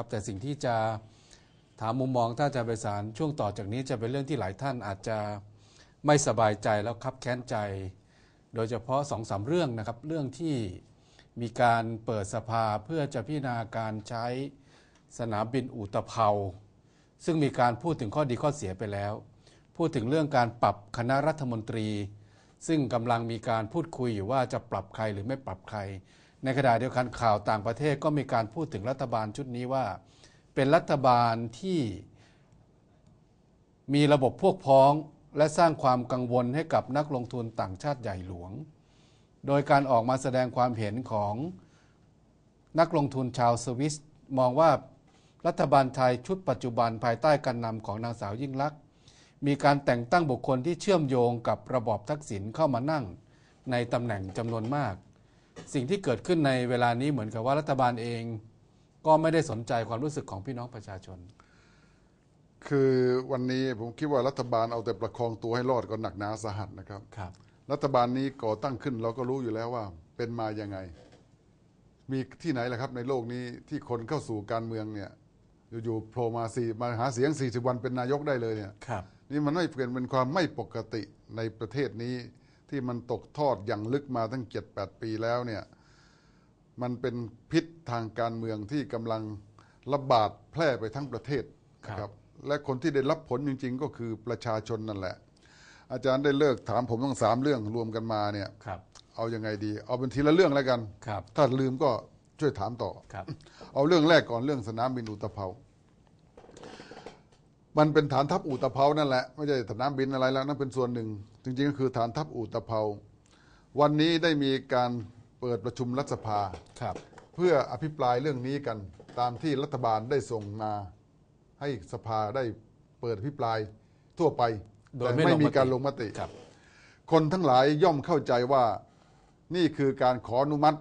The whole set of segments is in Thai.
ครับแต่สิ่งที่จะถามมุมมองถ้าจะไปสารช่วงต่อจากนี้จะเป็นเรื่องที่หลายท่านอาจจะไม่สบายใจแล้วคับแค้นใจ โดยเฉพาะสองสาเรื่องนะครับ เรื่องที่มีการเปิดสภาเพื่อจะพิจารณาการใช้สนามบินอุตภเปาซึ่งมีการพูดถึงข้อดีข้อเสียไปแล้ว พูดถึงเรื่องการปรับคณะรัฐมนตรี ซึ่งกำลังมีการพูดคุยอยู่ว่าจะปรับใครหรือไม่ปรับใครในขณะเดียวกันข่าวต่างประเทศก็มีการพูดถึงรัฐบาลชุดนี้ว่า เป็นรัฐบาลที่มีระบบพวกพ้องและสร้างความกังวลให้กับนักลงทุนต่างชาติใหญ่หลวง โดยการออกมาแสดงความเห็นของนักลงทุนชาวสวิสมองว่ารัฐบาลไทยชุดปัจจุบันภายใต้การนำของนางสาวยิ่งลักษณ์ มีการแต่งตั้งบุคคลที่เชื่อมโยงกับระบอบทักษิณเข้ามานั่ง ในตำแหน่งจำนวนมากสิ่งที่เกิดขึ้นในเวลานี้เหมือนกับว่ารัฐบาลเองก็ไม่ได้สนใจความรู้สึกของพี่น้องประชาชน คือวันนี้ผมคิดว่ารัฐบาลเอาแต่ประคองตัวให้รอดก็หนักหนาสาหัสนะครับ ครับ รัฐบาลนี้ก่อตั้งขึ้นเราก็รู้อยู่แล้วว่าเป็นมาอย่างไง มีที่ไหนล่ะครับ ในโลกนี้ที่คนเข้าสู่การเมืองเนี่ย อยู่ๆโผล่มาสี่มาหาเสียง40วันเป็นนายกได้เลยเนี่ยครับ นี่มันไม่เปลี่ยนเป็นความไม่ปกติในประเทศนี้ที่มันตกทอดอย่างลึกมาตั้ง7-8 ปีแล้วเนี่ยมันเป็นพิษทางการเมืองที่กำลังระบาดแพร่ไปทั้งประเทศครับและคนที่ได้รับผลจริงๆก็คือประชาชนนั่นแหละ อาจารย์ได้เลิกถามผมตั้งสามเรื่องรวมกันมาเนี่ยเอาอยัางไงดีเอาเป็นทีละเรื่องแล้วกันถ้าลืมก็ช่วยถามต่อเอาเรื่องแรกก่อนเรื่องสนามบินอุตภเปามันเป็นฐานทัพอู่ตะเภานั่นแหละไม่ใช่สนามบินอะไรแล้ว นั่นเป็นส่วนหนึ่ง จริงๆ ก็คือฐานทัพอู่ตะเภาวันนี้ได้มีการเปิดประชุมรัฐสภาครับ เพื่ออภิปรายเรื่องนี้กัน ตามที่รัฐบาลได้ส่งมาให้สภาได้เปิดอภิปรายทั่วไปโดยแต่ไม่ไม่มีการลงมติครับ คนทั้งหลายย่อมเข้าใจว่านี่คือการขออนุมัติ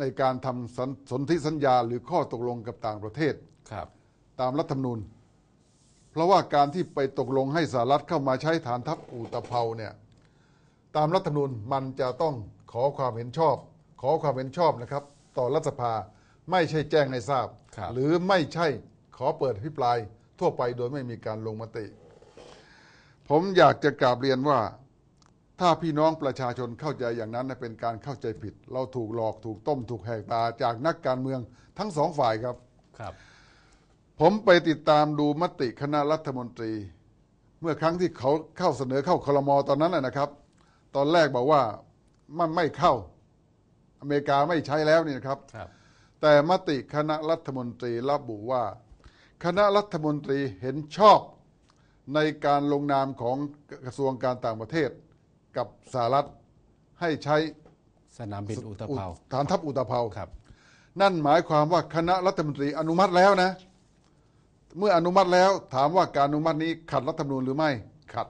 ในการทำสนสนธิสัญญา หรือข้อตกลงกับต่างประเทศครับ ตามรัฐธรรมนูญเพราะว่าการที่ไปตกลงให้สหรัฐเข้ามาใช้ฐานทัพอูตะเภาเนี่ยตามรัฐธรรมนูญมันจะต้องขอความเห็นชอบ ขอความเห็นชอบนะครับ ต่อรัฐสภาไม่ใช่แจ้งให้ทราบ หรือไม่ใช่ขอเปิดพิปราย ทั่วไปโดยไม่มีการลงมติ ผมอยากจะกราบเรียนว่า ถ้าพี่น้องประชาชนเข้าใจอย่างนั้น เป็นการเข้าใจผิด เราถูกหลอกถูกต้มถูกแหกตาจากนักการเมืองทั้งสองฝ่ายครับครับผมไปติดตามดูมติคณะรัฐมนตรี เมื่อครั้งที่เขาเข้าเสนอเข้าคลมอตอนนั้นนะครับ ตอนแรกบอกว่ามันไม่เข้าอเมริกาไม่ใช้แล้วนี่นะครับรบแต่มติคณะรัฐมนตรีระบบุว่า คณะรัฐมนตรีเห็นชอบในการลงนามของกระทรวงการต่างประเทศ กับสหรัฐให้ใช้สนามบินอุตภเปาฐานทัพอุตภเปานั่นหมายความว่าคณะรัฐมนตรีอนุมัติแล้วนะเมื่ออนุมัติแล้วถามว่าการอนุมัตินี้ขัดรัฐธรรมนูญหรือไม่ขัด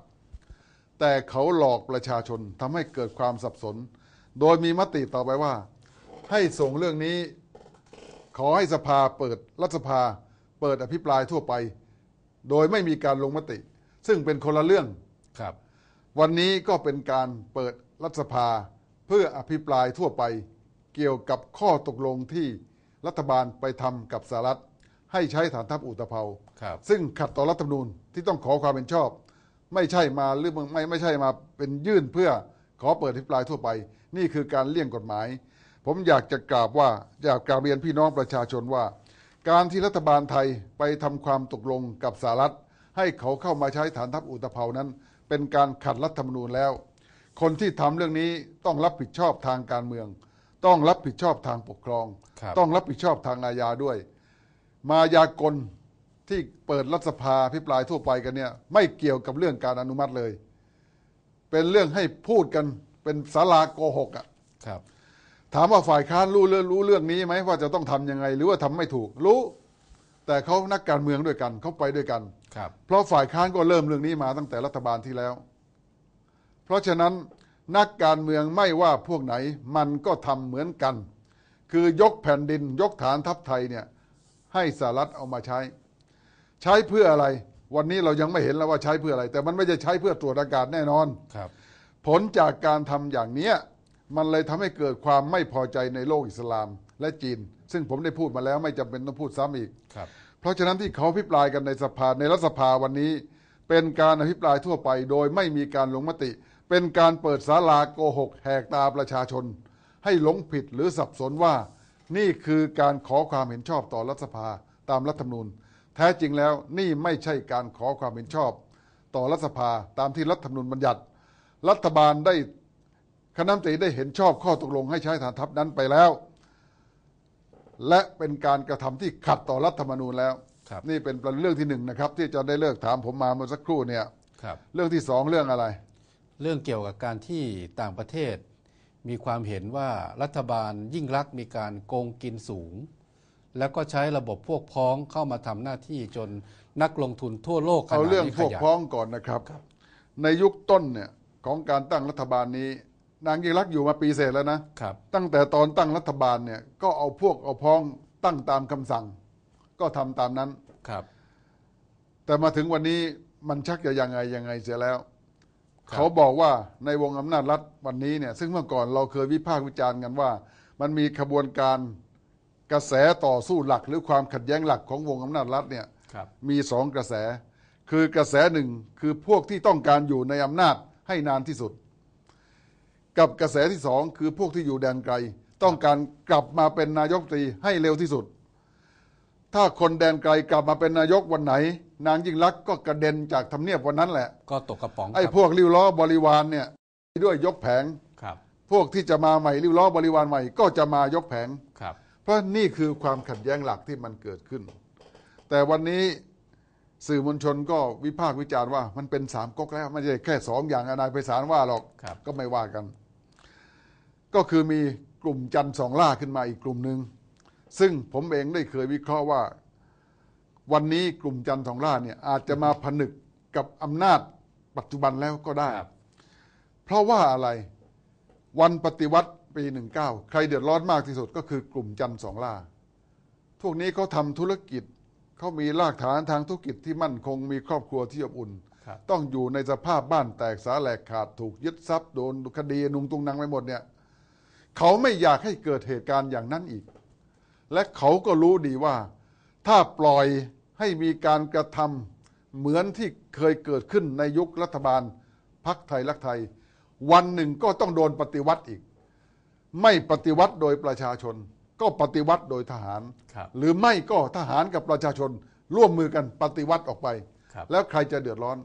แต่เขาหลอกประชาชนทำให้เกิดความสับสน โดยมีมติต่อไปว่า ให้ส่งเรื่องนี้ ขอให้สภาเปิดรัฐสภา เปิดอภิปรายทั่วไป โดยไม่มีการลงมติ ซึ่งเป็นคนละเรื่อง ครับ วันนี้ก็เป็นการเปิดรัฐสภาเพื่ออภิปรายทั่วไป เกี่ยวกับข้อตกลงที่รัฐบาลไปทำกับสหรัฐให้ใช้ฐานทัพอุตภเปาซึ่งขัดต่อรัฐธรรมนูญที่ต้องขอความเป็นชอบ ไม่ใช่มาหรือไม่ไม่ใช่มาเป็นยื่นเพื่อขอเปิดอภิปรายทั่วไป นี่คือการเลี่ยงกฎหมาย ผมอยากจะกราบว่าอยากกราบเรียนพี่น้องประชาชนว่า การที่รัฐบาลไทยไปทำความตกลงกับสหรัฐ ให้เขาเข้ามาใช้ฐานทัพอุตภเปานั้น เป็นการขัดรัฐธรรมนูญแล้ว คนที่ทำเรื่องนี้ต้องรับผิดชอบทางการเมือง ต้องรับผิดชอบทางปกครอง ต้องรับผิดชอบทางอาญาด้วยมายากลที่เปิดรัฐสภาพิปรายทั่วไปกันเนี่ยไม่เกี่ยวกับเรื่องการอนุมัติเลย เป็นเรื่องให้พูดกันเป็นสาราโกหกอ่ะครับ ถามว่าฝ่ายค้านรู้เรื่องรู้เรื่องนี้ไหมว่าจะต้องทํำยังไง หรือว่าทำไม่ถูกรู้ แต่เขานักการเมืองด้วยกันเขาไปด้วยกันครับ เพราะฝ่ายค้านก็เริ่มเรื่องนี้มาตั้งแต่รัฐบาลที่แล้ว เพราะฉะนั้นนักการเมืองไม่ว่าพวกไหน มันก็ทำเหมือนกัน คือยกแผ่นดินยกฐานทัพไทยเนี่ยให้สหรัฐเอามาใช้ ใช้เพื่ออะไร วันนี้เรายังไม่เห็นแล้วว่าใช้เพื่ออะไร แต่มันไม่จะใช้เพื่อตรวจอากาศแน่นอนครับ ผลจากการทำอย่างเนี้ยมันเลยทำให้เกิดความไม่พอใจในโลกอิสลามและจีน ซึ่งผมได้พูดมาแล้วไม่จำเป็นต้องพูดซ้ำอีกครับเพราะฉะนั้นที่เขาพิปรายกันในสภา ในรัฐสภาวันนี้ เป็นการอภิปรายทั่วไป โดยไม่มีการลงมติ เป็นการเปิดศาลาโกหก แหกตาประชาชน ให้หลงผิดหรือสับสนว่านี่คือการขอความเห็นชอบต่อรัฐสภาตามรัฐธรรมนูญ แท้จริงแล้ว นี่ไม่ใช่การขอความเห็นชอบต่อรัฐสภาตามที่รัฐธรรมนูญบัญญัติ รัฐบาลได้คณะมนตรีได้เห็นชอบข้อตกลงให้ใช้ฐานทัพนั้นไปแล้ว และเป็นการกระทำที่ขัดต่อรัฐธรรมนูญแล้ว นี่เป็นเรื่องที่หนึ่งนะครับที่จะได้เลิกถามผมมาเมื่อสักครู่เนี่ยรเรื่องที่สองเรื่องอะไร เรื่องเกี่ยวกับการที่ต่างประเทศมีความเห็นว่ารัฐบาลยิ่งรักมีการโกงกินสูง แล้วก็ใช้ระบบพวกพ้องเข้ามาทำหน้าที่จนนักลงทุนทั่วโลกเอาเรื่องพวกพ้องก่อนนะครับรบในยุคต้นเนี่ย ของการตั้งรัฐบาลนี้ นางยิ่งรักอยู่มาปีเศษแล้วนะครับตั้งแต่ตอนตั้งรัฐบาลเนี่ยก็เอาพวกเอาพ้องตั้งตามคำสั่ง ก็ทำตามนั้นครับ แต่มาถึงวันนี้มันชักจะยังไงยังไงเสียแล้วเขาบอกว่าในวงอำนาจรัฐวันนี้เนี่ยซึ่งเมื่อก่อนเราเคยวิพากษ์วิจารณ์กันว่า มันมีขบวนการกระแสต่อสู้หลักหรือความขัดแย้งหลักของวงอำนาจรัฐเนี่ยมีสองกระแสคือกระแสหนึ่งคือพวกที่ต้องการอยู่ในอำนาจให้นานที่สุด กับกระแสที่สองคือพวกที่อยู่แดนไกล ต้องการกลับมาเป็นนายกตรีให้เร็วที่สุด ถ้าคนแดนไกลกลับมาเป็นนายกวันไหนนางยิ่งรักก็กระเด็นจากทำเนียบวันนั้นแหละก็ตกกระป๋องไอ้พวกริ้วล้อบริวารเนี่ยด้วยยกแผงครับพวกที่จะมาใหม่ริ้วล้อบริวารใหม่ ก็จะมายกแผงครับ เพราะนี่คือความขัดแย้งหลักที่มันเกิดขึ้น แต่วันนี้สื่อมวลชนก็วิพากษ์วิจารณ์ว่ามันเป็นสามก๊กแล้วไม่ใช่แค่สองอย่างอนายไพศาลว่าหรอกรก็ไม่ว่ากัน ก็คือมีกลุ่มจันทร์สองล่าขึ้นมาอีกกลุ่มหนึ่งซึ่งผมเองได้เคยวิเคราะห์ว่าวันนี้กลุ่มจันทร์องล่าเนี่ยอาจจะมาผนึกกับอำนาจปัจจุบันแล้วก็ได้ เพราะว่าอะไร วันปฏิวัติปีหนึ่งเก้าใครเดือดร้อนมากที่สุดก็คือกลุ่มจันทร์สองล่าพวกนี้เขาทำธุรกิจ เขามีรากฐานทางธุรกิจที่มั่นคงมีครอบครัวที่อบอุ่น ต้องอยู่ในสภาพบ้านแตกสาแหลกขาดถูกยึดทรัพย์โดนคดีนุงตุงนังไปหมดเนี่ย เขาไม่อยากให้เกิดเหตุการณ์อย่างนั้นอีก และเขาก็รู้ดีว่าถ้าปล่อยให้มีการกระทำเหมือนที่เคยเกิดขึ้นในยุครัฐบาลพักไทยรักไทย วันหนึ่งก็ต้องโดนปฏิวัติอีก ไม่ปฏิวัติโดยประชาชน ก็ปฏิวัติโดยทหารรหรือไม่ก็ทหารกับประชาชนร่วมมือกันปฏิวัติออกไป แล้วใครจะเดือดร้อน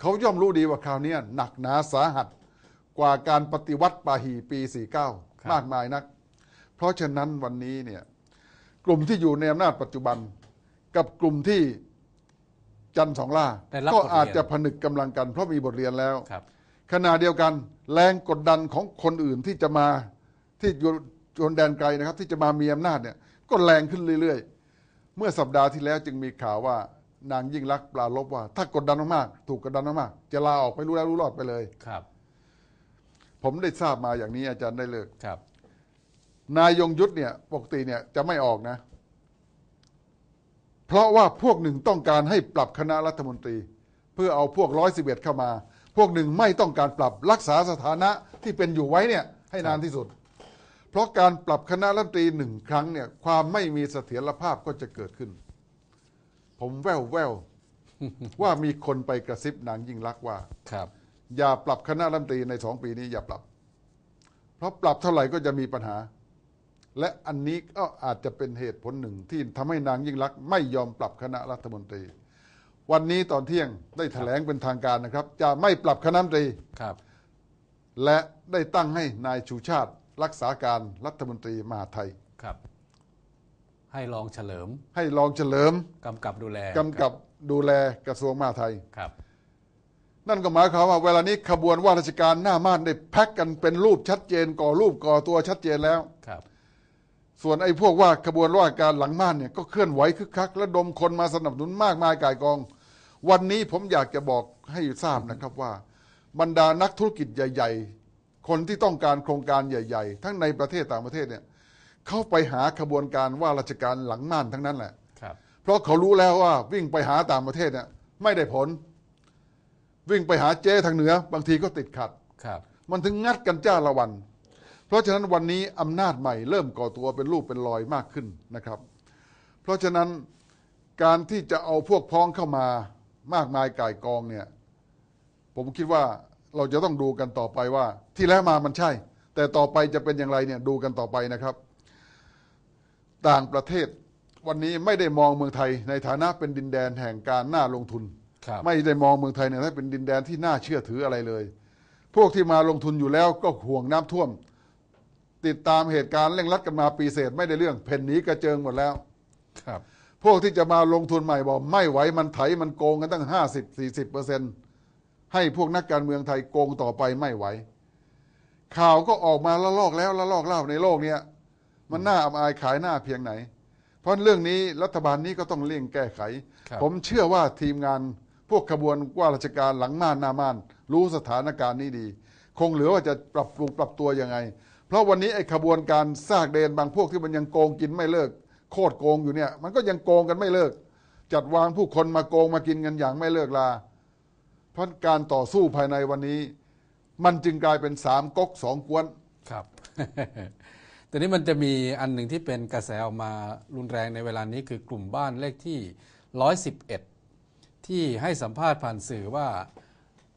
เขาย่อมรู้ดีว่าคราวนี้หนักหนาสาหัสกว่าการปฏิวัติปาหีปี 49 มากมายนัก เพราะฉะนั้นวันนี้เนี่ยกลุ่มที่อยู่ในอำนาจปัจจุบัน กับกลุ่มที่จันสองล่าก็อาจจะผนึกกำลังกัน เพราะมีบทเรียนแล้วคขณะเดียวกันแรงกดดันของคนอื่นที่จะมาที่อยู่ชนแดนไกลนะครับ ที่จะมามีอำนาจเนี่ยก็แรงขึ้นเรื่อย ๆ เมื่อสัปดาห์ที่แล้วจึงมีข่าวว่านางยิ่งรักปลาลบว่า ถ้ากดดันมากๆถูกกดดันมากๆจะลาออกไปรู้แล้วรู้รอดไปเลยครับ ผมได้ทราบมาอย่างนี้อาจารย์ได้เลิกครับนายยงยุทธเนี่ย ปกติเนี่ยจะไม่ออกนะ เพราะว่าพวกหนึ่งต้องการให้ปรับคณะรัฐมนตรี เพื่อเอาพวกร้อยสิบเอ็ดเข้ามา พวกหนึ่งไม่ต้องการปรับรักษาสถานะที่เป็นอยู่ไว้เนี่ย ให้นานที่สุด เพราะการปรับคณะรัฐมนตรีหนึ่งครั้ง เนี่ย ความไม่มีเสถียรภาพก็จะเกิดขึ้น ผมแววแววว่ามีคนไปกระซิบนางยิ่งรักว่า ครับ อย่าปรับคณะรัฐมนตรีในสองปีนี้อย่าปรับ เพราะปรับเท่าไหร่ก็จะมีปัญหาและอันนี้ก็อาจจะเป็นเหตุผลหนึ่งที่ทำให้นางยิ่งรักไม่ยอมปรับคณะรัฐมนตรี วันนี้ตอนเที่ยงได้แถลงเป็นทางการนะครับ จะไม่ปรับคณะรัฐมนตรีครับ และได้ตั้งให้นายชูชาติรักษาการรัฐมนตรีมหาไทยครับ ให้รองเฉลิม ให้รองเฉลิมกำกับดูแลกำกับดูแลกระทรวงมหาไทยครับ นั่นก็หมายความว่า เวลานี้ขบวนว่าราชการหน้าม่านได้แพ็กกันเป็นรูปชัดเจนก่อรูปก่อตัวชัดเจนแล้วครับส่วนไอ้พวกว่าขบวนว่าการหลังม่านเนี่ยก็เคลื่อนไหวคึกคักและดมคนมาสนับสนุนมากมายกายกอง วันนี้ผมอยากจะบอกให้ทราบนะครับว่า บรรดานักธุรกิจใหญ่ ๆ คนที่ต้องการโครงการใหญ่ๆ ทั้งในประเทศต่างประเทศเนี่ยเข้าไปหาขบวนการว่าราชการหลังม่านทั้งนั้นแหละเพราะเขารู้แล้วว่าวิ่งไปหาต่างประเทศเนี่ยไม่ได้ผล วิ่งไปหาเจ๊ทางเหนือ บางทีก็ติดขัดมันถึงงัดกันจ้าละวันเพราะฉะนั้นวันนี้อำนาจใหม่เริ่มก่อตัวเป็นรูปเป็นรอยมากขึ้นนะครับ เพราะฉะนั้นการที่จะเอาพวกพ้องเข้ามามากมายก่ายกองเนี่ยผมคิดว่าเราจะต้องดูกันต่อไปว่า ที่แล้วมามันใช่ แต่ต่อไปจะเป็นอย่างไรเนี่ยดูกันต่อไปนะครับ ต่างประเทศวันนี้ไม่ได้มองเมืองไทย ในฐานะเป็นดินแดนแห่งการน่าลงทุน ไม่ได้มองเมืองไทยเนี่ยให้เป็นดินแดนที่น่าเชื่อถืออะไรเลย พวกที่มาลงทุนอยู่แล้ว ก็ห่วงน้ำท่วมติดตามเหตุการณ์เร่งรัดกันมาปีเศษไม่ได้เรื่อง เพ่นนี้กระเจิงหมดแล้ว ครับ พวกที่จะมาลงทุนใหม่บอกไม่ไหวมันไถมันโกงกันตั้ง50-40%เปอร์เซ็นต์ให้พวกนักการเมืองไทยโกงต่อไปไม่ไหว ข่าวก็ออกมาละลอกแล้วละลอกเล่าในโลกเนี้ยมันน่าอับอายขายหน้าเพียงไหน เพราะเรื่องนี้รัฐบาลนี้ก็ต้องเลี่ยงแก้ไข ผมเชื่อว่าทีมงานพวกขบวนว่าราชการหลังม่านหน้าม่านรู้สถานการณ์นี้ดี คงเหลือว่าจะปรับปรุงปรับตัวยังไงเพราะวันนี้ไอ้ขบวนการซากเดนบางพวกที่มันยังโกงกินไม่เลิกโคตรโกงอยู่เนี่ย มันก็ยังโกงกันไม่เลิก จัดวางผู้คนมาโกงมากินกันอย่างไม่เลิกลาเพราะการต่อสู้ภายในวันนี้ มันจึงกลายเป็นสามก๊กสองกวนครับแต่นี้มันจะมีอันหนึ่งที่เป็นกระแสออกมารุนแรงในเวลานี้คือกลุ่มบ้านเลขที่ 111 ที่ให้สัมภาษณ์ผ่านสื่อว่า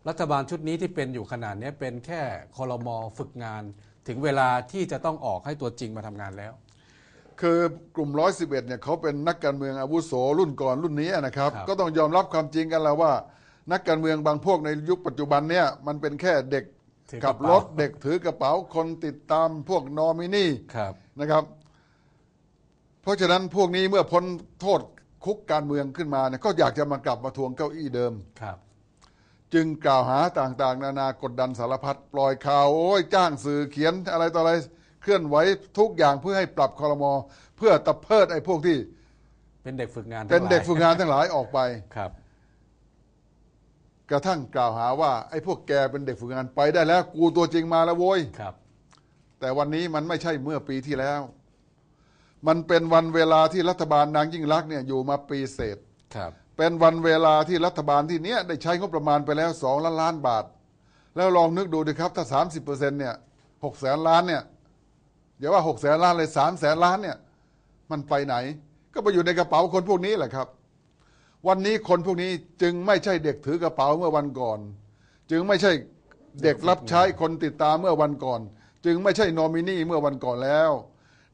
รัฐบาลชุดนี้ที่เป็นอยู่ขนาดนี้เป็นแค่คอรมอฝึกงานถึงเวลาที่จะต้องออกให้ตัวจริงมาทำงานแล้ว คือกลุ่มร้อยสิบเอ็ดเนี่ยเขาเป็นนักการเมืองอาวุโสรุ่นก่อนรุ่นนี้นะครับรบก็ต้องยอมรับความจริงกันแล้วว่า นักการเมืองบางพวกในยุคปัจจุบันเนี่ยมันเป็นแค่เด็กกขับรถเด็กถือกระเป๋าคนติดตามพวกนอมินีครับนะครับ เพราะฉะนั้นพวกนี้เมื่อพ้นโทษคุกการเมืองขึ้นมาเนี่ยก็อยากจะมากลับมาทวงเก้าอี้เดิมครับจึงกล่าวหาต่างๆนานากดดันสารพัดปล่อยข่าวโอ้ยจ้างสื่อเขียนอะไรต่ออะไรเคลื่อนไหวทุกอย่างเพื่อให้ปรับคอรมอเพื่อตะเพิดไอ้พวกที่เป็นเด็กฝึกงานเป็นเด็กฝึกงานทั้งหลายออกไปครับ กระทั่งกล่าวหาว่าไอ้พวกแกเป็นเด็กฝึกงานไปได้แล้ว กูตัวจริงมาแล้วโว้ยครับ แต่วันนี้มันไม่ใช่เมื่อปีที่แล้ว มันเป็นวันเวลาที่รัฐบาลนางยิ่งรักเนี่ยอยู่มาปีเศษครับเป็นวันเวลาที่รัฐบาลที่เนี้ยได้ใช้งบประมาณไปแล้วสองล้านล้านบาท แล้วลองนึกดูดิครับถ้าสามสิบเปอร์เซ็นเนี่ยหกแสนล้านเนี่ยอย่าว่าหกแสนล้านเลยสามแสนล้านเนี่ยมันไปไหน ก็ไปอยู่ในกระเป๋าคนพวกนี้แหละครับ วันนี้คนพวกนี้จึงไม่ใช่เด็กถือกระเป๋าเมื่อวันก่อน จึงไม่ใช่เด็กรับใช้คนติดตามเมื่อวันก่อน จึงไม่ใช่นอมินีเมื่อวันก่อนแล้ว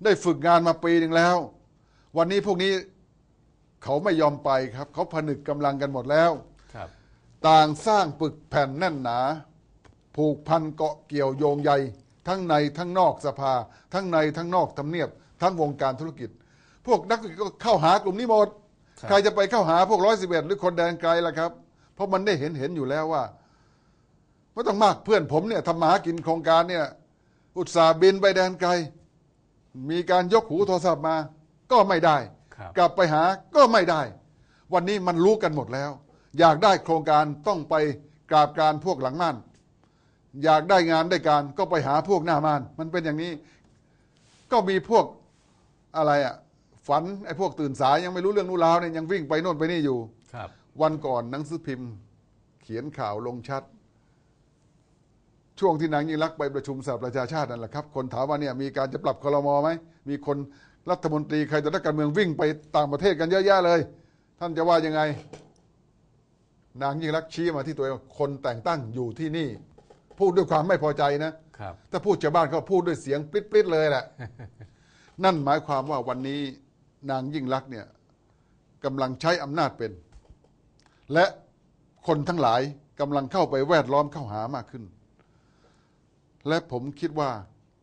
ได้ฝึกงานมาปีหนึ่งแล้ว วันนี้พวกนี้เขาไม่ยอมไปครับ เขาผนึกกำลังกันหมดแล้วต่างสร้างปึกแผ่นแน่นหนา ผูกพันเกาะเกี่ยวโยงใยทั้งในทั้งนอกสภา ทั้งในทั้งนอกทำเนียบ ทั้งวงการธุรกิจ พวกนักธุรกิจก็เข้าหากลุ่มนี้หมดใครจะไปเข้าหาพวกร้อยสิบเอ็ดหรือคนแดนไกลล่ะครับ เพราะมันได้เห็นเห็นอยู่แล้วว่า ไม่ต้องมากเพื่อนผมเนี่ยทำมาหากินโครงการเนี่ยอุตสาห์บินไปแดนไกลมีการยกหูโทรศัพท์มา ก็ไม่ได้กลับไปหาก็ไม่ได้ วันนี้มันรู้กันหมดแล้ว อยากได้โครงการต้องไปกราบการพวกหลังม่าน อยากได้งานได้การก็ไปหาพวกหน้าม่าน มันเป็นอย่างนี้ ก็มีพวกอะไรอ่ะฝันไอ้พวกตื่นสายยังไม่รู้เรื่องนู้ลาวเนี่ยยังวิ่งไปโน่นไปนี่อยู่ครับ วันก่อนหนังสือพิมพ์ เขียนข่าวลงชัด ช่วงที่นางยิ่งรักไปประชุมสหประชาชาตินั่นแหละครับ คนถามว่าเนี่ยมีการจะปรับคลรมอไหม มีคนรัฐมนตรีใครแต่ละการเมืองวิ่งไปต่างประเทศกันเยอะแยะเลย ท่านจะว่ายังไง นางยิ่งรักชี้มาที่ตัวเองคนแต่งตั้งอยู่ที่นี่ พูดด้วยความไม่พอใจนะถ้าพูดชาวบ้านเขาพูดด้วยเสียง ปิดๆเลยแหละนั่นหมายความว่าวันนี้ นางยิ่งรักเนี่ยกำลังใช้อำนาจเป็น และคนทั้งหลายกำลังเข้าไปแวดล้อมเข้าหามากขึ้น และผมคิดว่า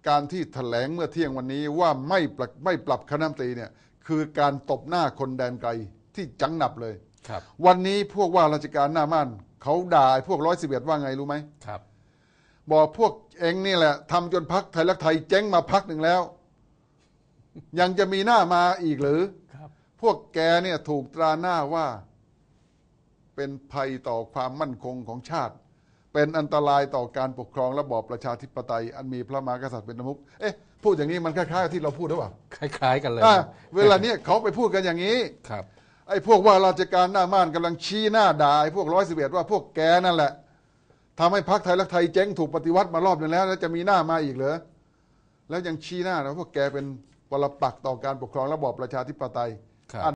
การที่ถแถลงเมื่อเที่ยงวันนี้ว่าไม่ปรับไม่ปรับคณะตีเนี่ย คือการตบหน้าคนแดนไกลที่จังหนับเลยครับ วันนี้พวกว่าราชการหน้าม่านเขาด่าพวกร้อยสิบเอ็ดว่าไงรู้ไหมครับ บอกพวก เองนี่แหละทำจนพักไทยรักไทยเจ๊งมาพักหนึ่งแล้ว ยังจะมีหน้ามาอีกหรือครับ พวกแกเนี่ยถูกตราหน้าว่า เป็นภัยต่อความมั่นคงของชาติเป็นอันตรายต่อการปกครองระบอบประชาธิปไตยอันมีพระมหากษัตริย์เป็นประมุขเอ๊ะพูดอย่างนี้มันคล้ายๆที่เราพูดหรือเปล่า คล้าย ๆกันเลยเวลาเนี้ยเขาไปพูดกันอย่างนี้ ครับ ไอ้พวกว่าราชการหน้าม่านกำลังชี้หน้าด่าไอ้พวกร้อยสิบเอ็ดว่าพวกแกนั่นแหละทำให้พรรคไทยรักไทยเจ๊งถูกปฏิวัติมารอบนึงแล้ว แล้วจะมีหน้ามาอีกเหรอแล้วยังชี้หน้า้วพวกแกเป็นปรปักษ์ต่อการปกครองระบอบประชาธิปไตย